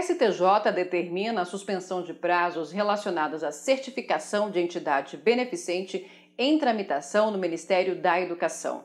STJ determina a suspensão de prazos relacionados à certificação de entidade beneficente em tramitação no Ministério da Educação.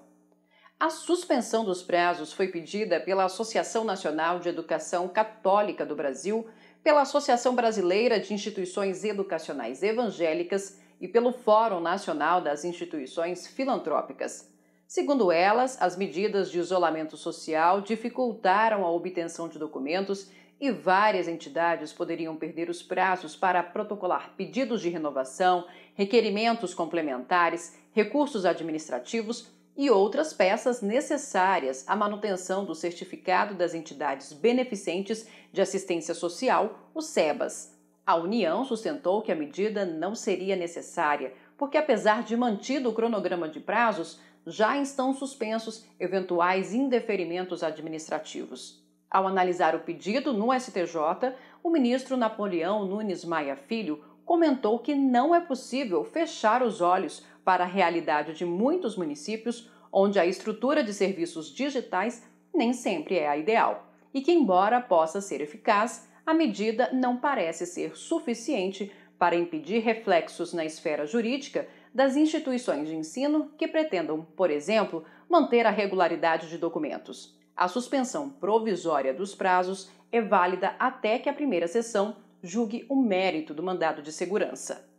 A suspensão dos prazos foi pedida pela Associação Nacional de Educação Católica do Brasil, pela Associação Brasileira de Instituições Educacionais Evangélicas e pelo Fórum Nacional das Instituições Filantrópicas. Segundo elas, as medidas de isolamento social dificultaram a obtenção de documentos e várias entidades poderiam perder os prazos para protocolar pedidos de renovação, requerimentos complementares, recursos administrativos e outras peças necessárias à manutenção do certificado das entidades beneficentes de assistência social, o SEBAS. A União sustentou que a medida não seria necessária, porque apesar de mantido o cronograma de prazos, já estão suspensos eventuais indeferimentos administrativos. Ao analisar o pedido no STJ, o ministro Napoleão Nunes Maia Filho comentou que não é possível fechar os olhos para a realidade de muitos municípios onde a estrutura de serviços digitais nem sempre é a ideal e que, embora possa ser eficaz, a medida não parece ser suficiente para impedir reflexos na esfera jurídica das instituições de ensino que pretendam, por exemplo, manter a regularidade de documentos. A suspensão provisória dos prazos é válida até que a primeira sessão julgue o mérito do mandado de segurança.